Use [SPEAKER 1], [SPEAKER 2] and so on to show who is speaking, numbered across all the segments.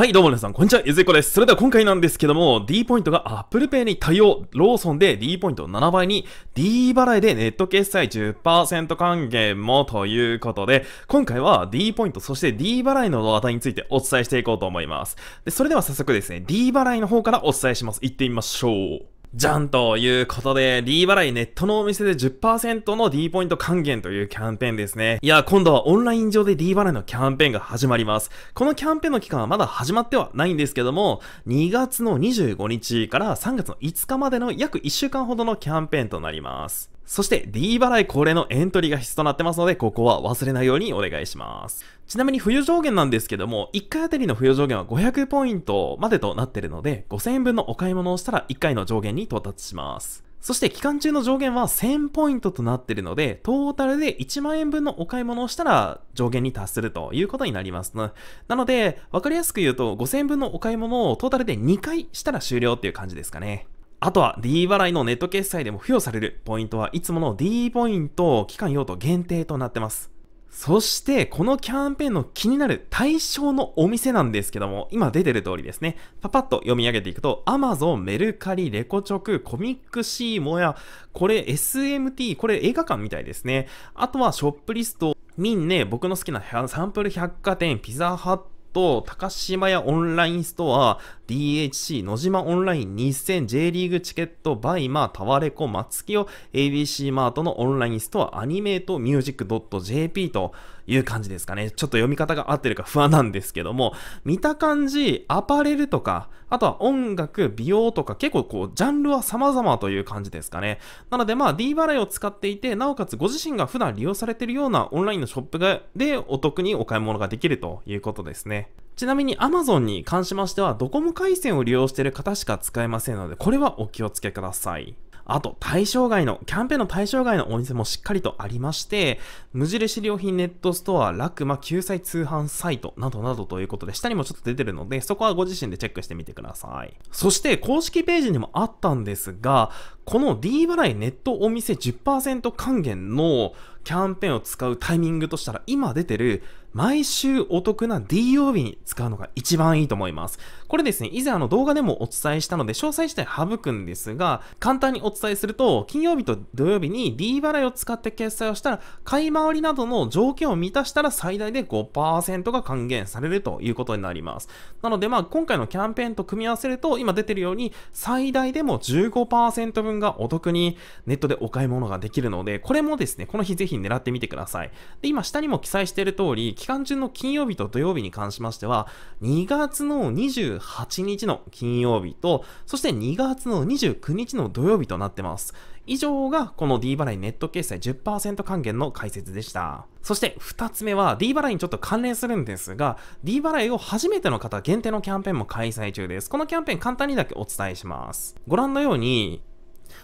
[SPEAKER 1] はい、どうも皆さん、こんにちは、ゆずいこです。それでは今回なんですけども、D ポイントが Apple Pay に対応、ローソンで D ポイント7倍に、D 払いでネット決済10%還元もということで、今回は D ポイント、そして D 払いの話題についてお伝えしていこうと思います。で、それでは早速ですね、D 払いの方からお伝えします。行ってみましょう。じゃんということで、D 払いネットのお店で10%の D ポイント還元というキャンペーンですね。いや、今度はオンライン上で D 払いのキャンペーンが始まります。このキャンペーンの期間はまだ始まってはないんですけども、2月の25日から3月の5日までの約1週間ほどのキャンペーンとなります。そして D 払い恒例のエントリーが必須となってますので、ここは忘れないようにお願いします。ちなみに冬上限なんですけども、1回あたりの冬上限は500ポイントまでとなってるので、5000円分のお買い物をしたら1回の上限に到達します。そして期間中の上限は1000ポイントとなっているので、トータルで1万円分のお買い物をしたら上限に達するということになります。なので、わかりやすく言うと5000円分のお買い物をトータルで2回したら終了っていう感じですかね。あとは D 払いのネット決済でも付与されるポイントはいつもの D ポイント期間用途限定となってます。そして、このキャンペーンの気になる対象のお店なんですけども、今出てる通りですね、パパッと読み上げていくと、Amazon、メルカリ、レコチョク、コミックシーモや、これ SMT、これ映画館みたいですね。あとはショップリスト、ミンね、僕の好きなサンプル百貨店、ピザハット、高島屋オンラインストア、DHC 野島オンライン 2000J リーグチケットバイマータワレコ松木を ABC マートのオンラインストアアニメートミュージック .jp という感じですかね。ちょっと読み方が合ってるか不安なんですけども、見た感じ、アパレルとか、あとは音楽、美容とか、結構こう、ジャンルは様々という感じですかね。なのでまあ、D 払いを使っていて、なおかつご自身が普段利用されているようなオンラインのショップでお得にお買い物ができるということですね。ちなみに Amazon に関しましては、ドコモ回線を利用している方しか使えませんので、これはお気をつけください。あと、対象外の、キャンペーンの対象外のお店もしっかりとありまして、無印良品ネットストア、ラクマ救済通販サイトなどなどということで、下にもちょっと出てるので、そこはご自身でチェックしてみてください。そして、公式ページにもあったんですが、この D 払いネットお店10%還元のキャンペーンを使うタイミングとしたら、今出てる毎週お得な D 曜日に使うのが一番いいと思います。これですね、以前あの動画でもお伝えしたので、詳細自体省くんですが、簡単にお伝えすると、金曜日と土曜日に D 払いを使って決済をしたら、買い回りなどの条件を満たしたら最大で5%が還元されるということになります。なのでまあ、今回のキャンペーンと組み合わせると、今出てるように、最大でも15%分がお得にネットでお買い物ができるので、これもですね、この日ぜひ狙ってみてください。で、今下にも記載している通り、期間中の金曜日と土曜日に関しましては、2月の28日の金曜日と、そして2月の29日の土曜日となってます。以上がこの D 払いネット決済10%還元の解説でした。そして2つ目は D 払いにちょっと関連するんですが、D 払いを初めての方限定のキャンペーンも開催中です。このキャンペーン簡単にだけお伝えします。ご覧のように、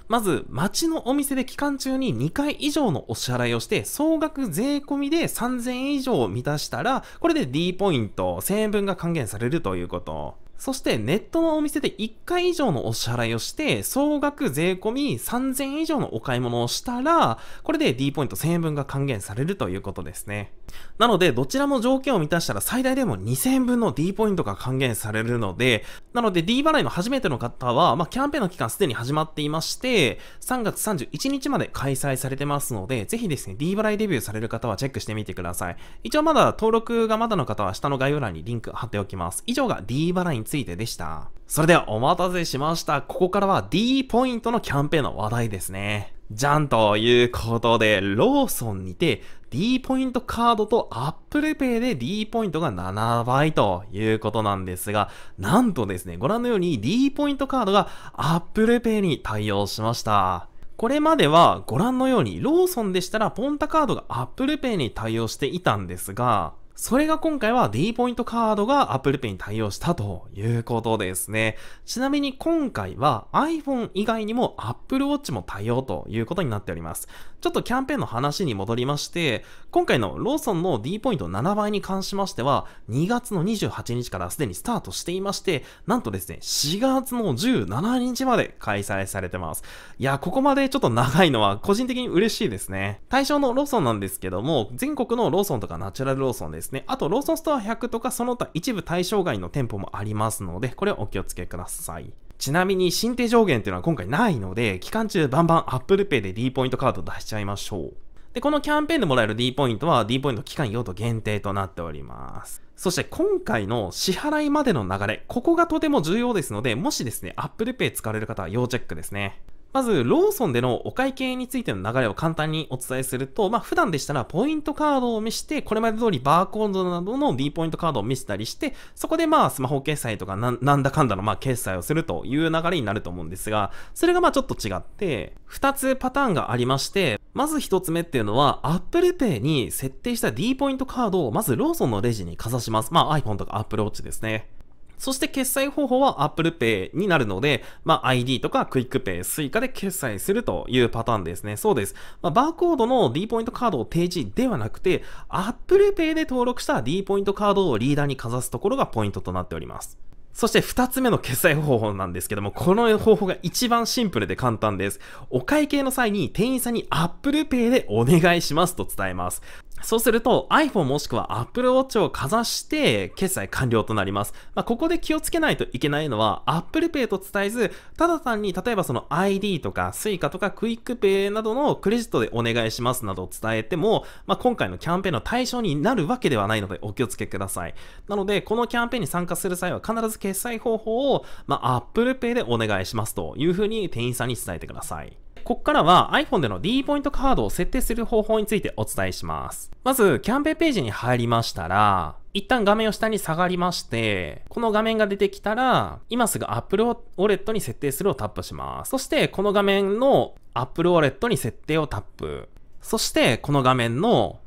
[SPEAKER 1] まず、町のお店で期間中に2回以上のお支払いをして、総額税込みで3000円以上を満たしたら、これで D ポイント、1000円分が還元されるということ。そしてネットのお店で1回以上のお支払いをして、総額税込み3000円以上のお買い物をしたら、これで D ポイント1000円分が還元されるということですね。なので、どちらも条件を満たしたら最大でも2000円分の D ポイントが還元されるので、なので D 払いの初めての方は、まあ、キャンペーンの期間すでに始まっていまして、3月31日まで開催されてますので、ぜひですね、D 払いレビューされる方はチェックしてみてください。一応まだ登録がまだの方は下の概要欄にリンク貼っておきます。以上が D 払いついてでした。それではお待たせしました。ここからは D ポイントのキャンペーンの話題ですね。じゃんということで、ローソンにて D ポイントカードと Apple Pay で D ポイントが7倍ということなんですが、なんとですね、ご覧のように D ポイントカードが Apple Pay に対応しました。これまではご覧のようにローソンでしたらポンタカードが Apple Pay に対応していたんですが、それが今回は D ポイントカードが Apple Pay に対応したということですね。ちなみに今回は iPhone 以外にも Apple Watch も対応ということになっております。ちょっとキャンペーンの話に戻りまして、今回のローソンの D ポイント7倍に関しましては、2月の28日からすでにスタートしていまして、なんとですね、4月の17日まで開催されてます。いや、ここまでちょっと長いのは個人的に嬉しいですね。対象のローソンなんですけども、全国のローソンとかナチュラルローソンですですね。あと、ローソンストア100とかその他一部対象外の店舗もありますので、これはお気をつけください。ちなみに、新定上限っていうのは今回ないので、期間中バンバン Apple Pay で D ポイントカード出しちゃいましょう。で、このキャンペーンでもらえる D ポイントは D ポイント期間用途限定となっております。そして今回の支払いまでの流れ、ここがとても重要ですので、もしですね、Apple Pay 使われる方は要チェックですね。まず、ローソンでのお会計についての流れを簡単にお伝えすると、まあ、普段でしたらポイントカードを見して、これまで通りバーコードなどの D ポイントカードを見せたりして、そこでまあ、スマホ決済とかなんだかんだのまあ、決済をするという流れになると思うんですが、それがまあ、ちょっと違って、2つパターンがありまして、まず1つ目っていうのは、Apple Pay に設定した D ポイントカードをまずローソンのレジにかざします。まあ、iPhone とか Apple Watch ですね。そして決済方法は Apple Pay になるので、まあ、ID とかクイックペイ、スイ Suica で決済するというパターンですね。そうです。まあ、バーコードの D ポイントカードを提示ではなくて、Apple Pay で登録した D ポイントカードをリーダーにかざすところがポイントとなっております。そして二つ目の決済方法なんですけども、この方法が一番シンプルで簡単です。お会計の際に店員さんに Apple Pay でお願いしますと伝えます。そうすると iPhone もしくは Apple Watch をかざして決済完了となります。まあ、ここで気をつけないといけないのは Apple Pay と伝えず、ただ単に例えばその ID とか Suica とか QuickPay などのクレジットでお願いしますなどを伝えても、まあ、今回のキャンペーンの対象になるわけではないのでお気をつけください。なので、このキャンペーンに参加する際は必ず決済方法を、まあ、Apple Pay でお願いしますというふうに店員さんに伝えてください。ここからは iPhone での D ポイントカードを設定する方法についてお伝えします。まず、キャンペーンページに入りましたら、一旦画面を下に下がりまして、この画面が出てきたら、今すぐ Apple Wallet に設定するをタップします。そして、この画面の Apple Wallet に設定をタップ。そして、この画面の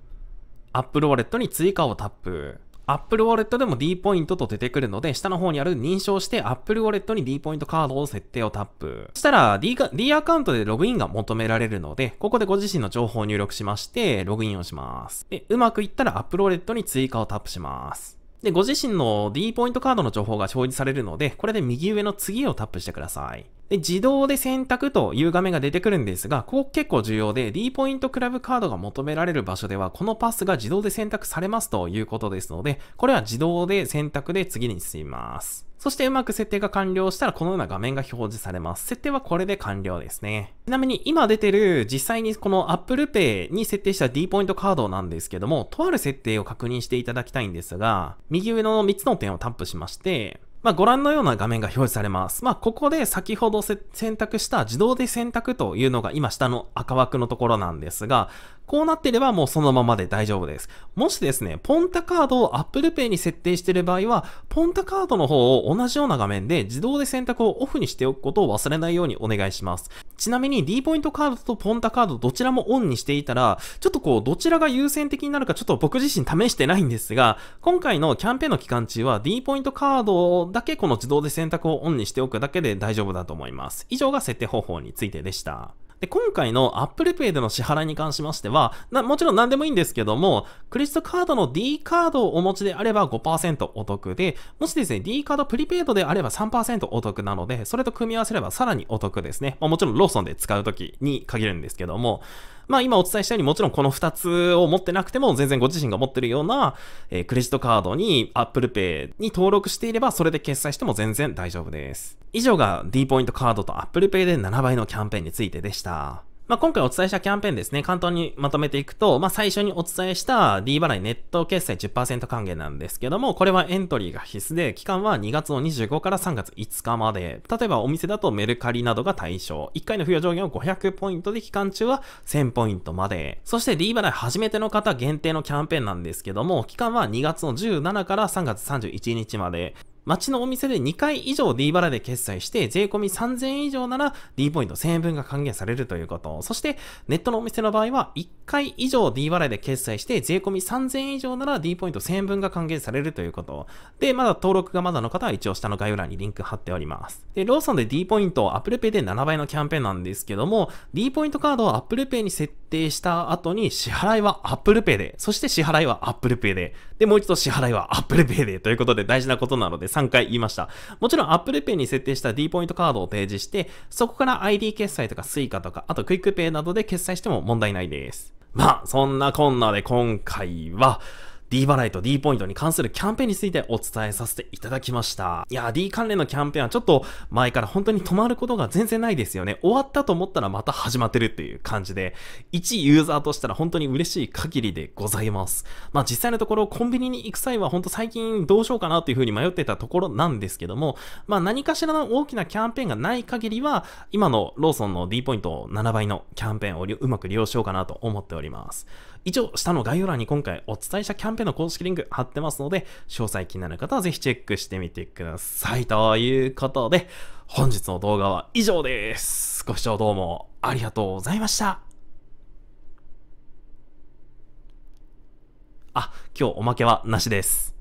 [SPEAKER 1] Apple Wallet に追加をタップ。Apple Wallet でも D ポイントと出てくるので、下の方にある認証して Apple Wallet に D ポイントカードを設定をタップ。そしたら D, D アカウントでログインが求められるので、ここでご自身の情報を入力しまして、ログインをします。で、うまくいったら Apple Wallet に追加をタップします。で、ご自身の D ポイントカードの情報が表示されるので、これで右上の次をタップしてください。で、自動で選択という画面が出てくるんですが、ここ結構重要で、D ポイントクラブカードが求められる場所では、このパスが自動で選択されますということですので、これは自動で選択で次に進みます。そしてうまく設定が完了したらこのような画面が表示されます。設定はこれで完了ですね。ちなみに今出てる実際にこの Apple Pay に設定した D ポイントカードなんですけども、とある設定を確認していただきたいんですが、右上の3つの点をタップしまして、まあ、ご覧のような画面が表示されます。まあ、ここで先ほど選択した自動で選択というのが今下の赤枠のところなんですが、こうなってればもうそのままで大丈夫です。もしですね、ポンタカードを Apple Pay に設定している場合は、ポンタカードの方を同じような画面で自動で選択をオフにしておくことを忘れないようにお願いします。ちなみに D ポイントカードとポンタカードどちらもオンにしていたら、ちょっとこう、どちらが優先的になるかちょっと僕自身試してないんですが、今回のキャンペーンの期間中は D ポイントカードだけこの自動で選択をオンにしておくだけで大丈夫だと思います。以上が設定方法についてでした。で、今回の Apple Pay での支払いに関しましては、もちろん何でもいいんですけども、クレジットカードの D カードをお持ちであれば5%お得で、もしですね、D カードプリペイドであれば3%お得なので、それと組み合わせればさらにお得ですね。まあ、もちろんローソンで使うときに限るんですけども、まあ今お伝えしたようにもちろんこの2つを持ってなくても全然ご自身が持ってるような、えー、クレジットカードに Apple Pay に登録していればそれで決済しても全然大丈夫です。以上が D ポイントカードと Apple Pay で7倍のキャンペーンについてでした。まあ、今回お伝えしたキャンペーンですね、簡単にまとめていくと、まあ、最初にお伝えした D 払いネット決済10%還元なんですけども、これはエントリーが必須で、期間は2月の25から3月5日まで。例えばお店だとメルカリなどが対象。1回の付与上限を500ポイントで期間中は1000ポイントまで。そして D 払い初めての方限定のキャンペーンなんですけども、期間は2月の17から3月31日まで。町のお店で2回以上 D 払いで決済して、税込み3000円以上なら D ポイント1000円分が還元されるということ。そして、ネットのお店の場合は、1回以上 D 払いで決済して、税込み3000円以上なら D ポイント1000円分が還元されるということ。で、まだ登録がまだの方は一応下の概要欄にリンク貼っております。で、ローソンで D ポイント、Apple Pay で7倍のキャンペーンなんですけども、D ポイントカードを Apple Pay に設定した後に、支払いは Apple Pay で、そして支払いは Apple Pay で、で、もう一度支払いは Apple Pay でということで大事なことなので、3回言いました。もちろん Apple Pay に設定した D ポイントカードを提示して、そこから ID 決済とか Suica とか、あとクイックペイなどで決済しても問題ないです。まあ、そんなこんなで今回は、D 払いと D ポイントに関するキャンペーンについてお伝えさせていただきました。いや、D 関連のキャンペーンはちょっと前から本当に止まることが全然ないですよね。終わったと思ったらまた始まってるっていう感じで、1ユーザーとしたら本当に嬉しい限りでございます。まあ実際のところコンビニに行く際は本当最近どうしようかなというふうに迷ってたところなんですけども、まあ何かしらの大きなキャンペーンがない限りは、今のローソンの D ポイントを7倍のキャンペーンをうまく利用しようかなと思っております。以上、下の概要欄に今回お伝えしたキャンペーンペの公式リンク貼ってますので、詳細気になる方はぜひチェックしてみてください。ということで、本日の動画は以上です。ご視聴どうもありがとうございました。あ、今日おまけはなしです。